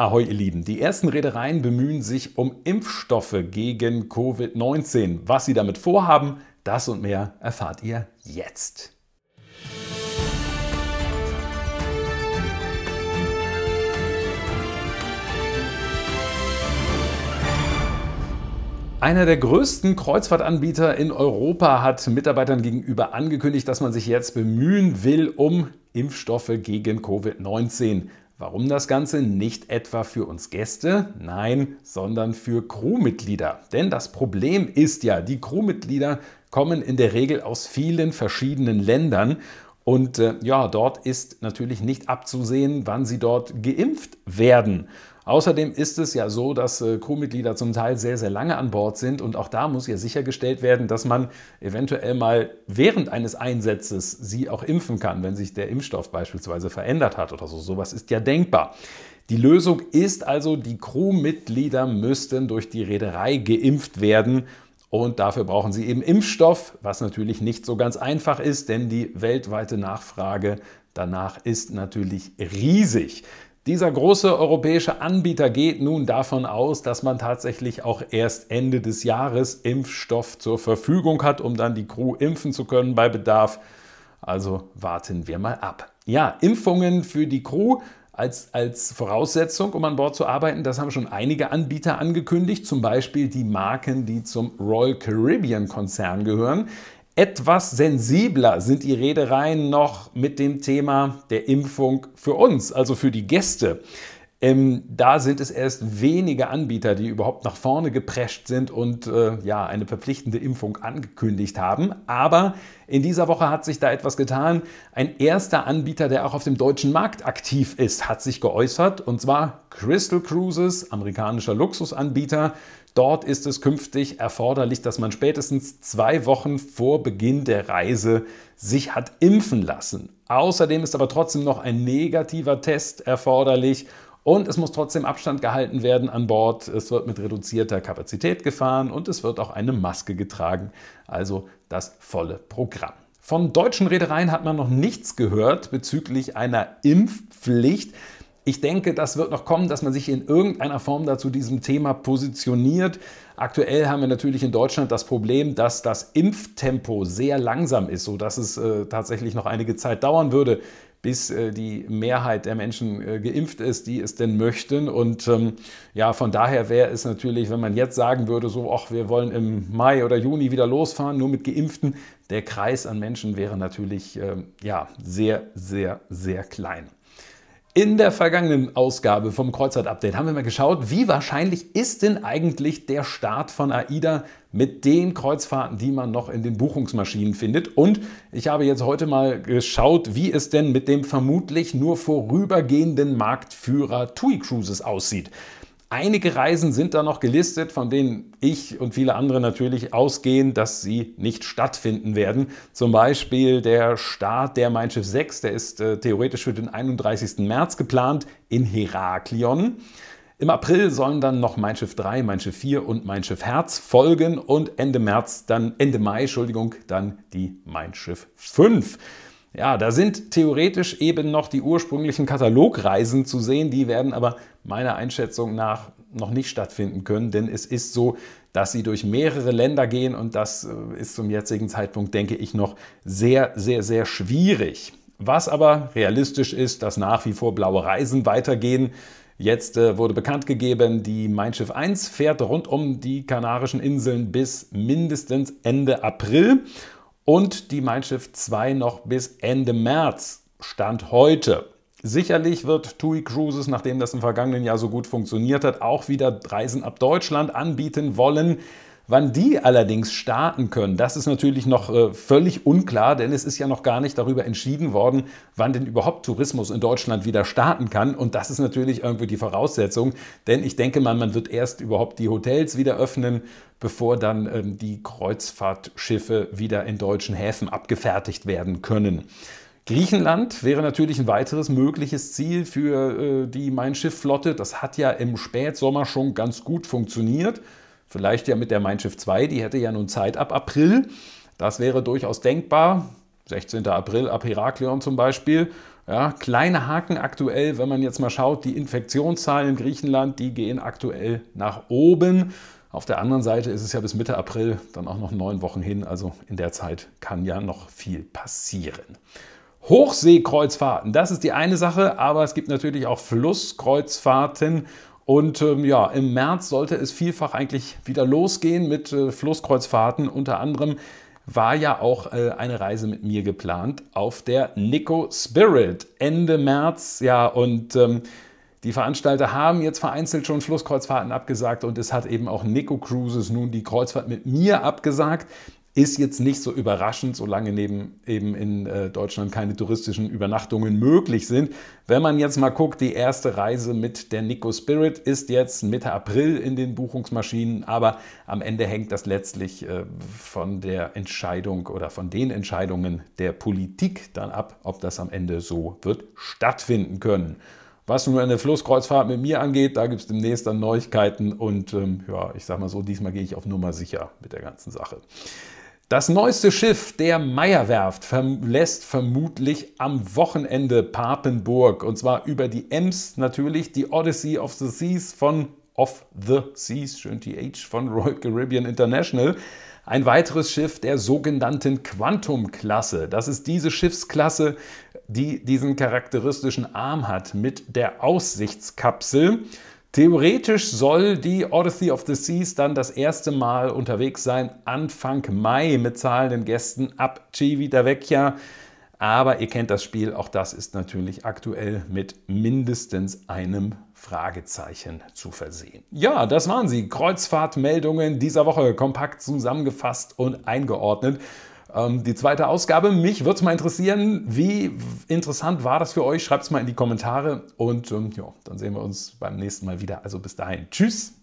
Ahoi, ihr Lieben. Die ersten Reedereien bemühen sich um Impfstoffe gegen Covid-19. Was sie damit vorhaben, das und mehr erfahrt ihr jetzt. Einer der größten Kreuzfahrtanbieter in Europa hat Mitarbeitern gegenüber angekündigt, dass man sich jetzt bemühen will um Impfstoffe gegen Covid-19. Warum das Ganze? Nicht etwa für uns Gäste, nein, sondern für Crewmitglieder. Denn das Problem ist ja, die Crewmitglieder kommen in der Regel aus vielen verschiedenen Ländern und äh, ja, dort ist natürlich nicht abzusehen, wann sie dort geimpft werden. Außerdem ist es ja so, dass äh, Crewmitglieder zum Teil sehr, sehr lange an Bord sind und auch da muss ja sichergestellt werden, dass man eventuell mal während eines Einsatzes sie auch impfen kann, wenn sich der Impfstoff beispielsweise verändert hat oder so. Sowas ist ja denkbar. Die Lösung ist also, die Crewmitglieder müssten durch die Reederei geimpft werden. Und dafür brauchen sie eben Impfstoff, was natürlich nicht so ganz einfach ist, denn die weltweite Nachfrage danach ist natürlich riesig. Dieser große europäische Anbieter geht nun davon aus, dass man tatsächlich auch erst Ende des Jahres Impfstoff zur Verfügung hat, um dann die Crew impfen zu können bei Bedarf. Also warten wir mal ab. Ja, Impfungen für die Crew als, als Voraussetzung, um an Bord zu arbeiten, das haben schon einige Anbieter angekündigt, zum Beispiel die Marken, die zum Royal Caribbean Konzern gehören. Etwas sensibler sind die Redereien noch mit dem Thema der Impfung für uns, also für die Gäste. Ähm, da sind es erst wenige Anbieter, die überhaupt nach vorne geprescht sind und äh, ja, eine verpflichtende Impfung angekündigt haben. Aber in dieser Woche hat sich da etwas getan. Ein erster Anbieter, der auch auf dem deutschen Markt aktiv ist, hat sich geäußert und zwar Crystal Cruises, amerikanischer Luxusanbieter. Dort ist es künftig erforderlich, dass man spätestens zwei Wochen vor Beginn der Reise sich hat impfen lassen. Außerdem ist aber trotzdem noch ein negativer Test erforderlich und es muss trotzdem Abstand gehalten werden an Bord. Es wird mit reduzierter Kapazität gefahren und es wird auch eine Maske getragen. Also das volle Programm. Von deutschen Reedereien hat man noch nichts gehört bezüglich einer Impfpflicht. Ich denke, das wird noch kommen, dass man sich in irgendeiner Form dazu diesem Thema positioniert. Aktuell haben wir natürlich in Deutschland das Problem, dass das Impftempo sehr langsam ist, sodass es äh, tatsächlich noch einige Zeit dauern würde, bis äh, die Mehrheit der Menschen äh, geimpft ist, die es denn möchten. Und ähm, ja, von daher wäre es natürlich, wenn man jetzt sagen würde, so, ach, wir wollen im Mai oder Juni wieder losfahren, nur mit Geimpften, der Kreis an Menschen wäre natürlich äh, ja sehr, sehr, sehr klein. In der vergangenen Ausgabe vom Kreuzfahrt-Update haben wir mal geschaut, wie wahrscheinlich ist denn eigentlich der Start von AIDA mit den Kreuzfahrten, die man noch in den Buchungsmaschinen findet. Und ich habe jetzt heute mal geschaut, wie es denn mit dem vermutlich nur vorübergehenden Marktführer TUI Cruises aussieht. Einige Reisen sind da noch gelistet, von denen ich und viele andere natürlich ausgehen, dass sie nicht stattfinden werden. Zum Beispiel der Start der Mein Schiff 6, der ist äh, theoretisch für den 31. März geplant in Heraklion. Im April sollen dann noch Mein Schiff 3, Mein Schiff 4 und Mein Schiff Herz folgen und Ende März, dann Ende Mai, Entschuldigung, dann die Mein Schiff 5. Ja, da sind theoretisch eben noch die ursprünglichen Katalogreisen zu sehen, die werden aber meiner Einschätzung nach noch nicht stattfinden können, denn es ist so, dass sie durch mehrere Länder gehen und das äh, ist zum jetzigen Zeitpunkt, denke ich, noch sehr, sehr, sehr schwierig. Was aber realistisch ist, dass nach wie vor blaue Reisen weitergehen. Jetzt äh, wurde bekannt gegeben, die Mein Schiff 1 fährt rund um die Kanarischen Inseln bis mindestens Ende April und die Mein Schiff 2 noch bis Ende März. Stand heute. Sicherlich wird TUI Cruises, nachdem das im vergangenen Jahr so gut funktioniert hat, auch wieder Reisen ab Deutschland anbieten wollen. Wann die allerdings starten können, das ist natürlich noch äh, völlig unklar, denn es ist ja noch gar nicht darüber entschieden worden, wann denn überhaupt Tourismus in Deutschland wieder starten kann. Und das ist natürlich irgendwie die Voraussetzung, denn ich denke mal, man wird erst überhaupt die Hotels wieder öffnen, bevor dann ähm, die Kreuzfahrtschiffe wieder in deutschen Häfen abgefertigt werden können. Griechenland wäre natürlich ein weiteres mögliches Ziel für äh, die Mein Schiff Flotte. Das hat ja im Spätsommer schon ganz gut funktioniert. Vielleicht ja mit der Mein 2, die hätte ja nun Zeit ab April. Das wäre durchaus denkbar. 16. April ab Heraklion zum Beispiel. Ja, kleine Haken aktuell, wenn man jetzt mal schaut, die Infektionszahlen in Griechenland, die gehen aktuell nach oben. Auf der anderen Seite ist es ja bis Mitte April dann auch noch neun Wochen hin, also in der Zeit kann ja noch viel passieren. Hochseekreuzfahrten, das ist die eine Sache, aber es gibt natürlich auch Flusskreuzfahrten und ähm, ja, im März sollte es vielfach eigentlich wieder losgehen mit äh, Flusskreuzfahrten. Unter anderem war ja auch äh, eine Reise mit mir geplant auf der Nico Spirit Ende März. Ja, und ähm, die Veranstalter haben jetzt vereinzelt schon Flusskreuzfahrten abgesagt und es hat eben auch Nico Cruises nun die Kreuzfahrt mit mir abgesagt. Ist jetzt nicht so überraschend, solange neben, eben in äh, Deutschland keine touristischen Übernachtungen möglich sind. Wenn man jetzt mal guckt, die erste Reise mit der Nico Spirit ist jetzt Mitte April in den Buchungsmaschinen, aber am Ende hängt das letztlich äh, von der Entscheidung oder von den Entscheidungen der Politik dann ab, ob das am Ende so wird stattfinden können. Was nur eine Flusskreuzfahrt mit mir angeht, da gibt es demnächst dann Neuigkeiten und ähm, ja, ich sag mal so, diesmal gehe ich auf Nummer sicher mit der ganzen Sache. Das neueste Schiff der Meierwerft verlässt vermutlich am Wochenende Papenburg und zwar über die Ems natürlich die Odyssey of the Seas von of the Seas, schön TH von Royal Caribbean International. Ein weiteres Schiff der sogenannten Quantum-Klasse. Das ist diese Schiffsklasse, die diesen charakteristischen Arm hat mit der Aussichtskapsel. Theoretisch soll die Odyssey of the Seas dann das erste Mal unterwegs sein, Anfang Mai mit zahlenden Gästen ab Civitavecchia. Aber ihr kennt das Spiel, auch das ist natürlich aktuell mit mindestens einem Fragezeichen zu versehen. Ja, das waren sie. Kreuzfahrtmeldungen dieser Woche kompakt zusammengefasst und eingeordnet. Ähm, die zweite Ausgabe. Mich würde es mal interessieren, wie interessant war das für euch? Schreibt es mal in die Kommentare und ähm, ja, dann sehen wir uns beim nächsten Mal wieder. Also bis dahin. Tschüss.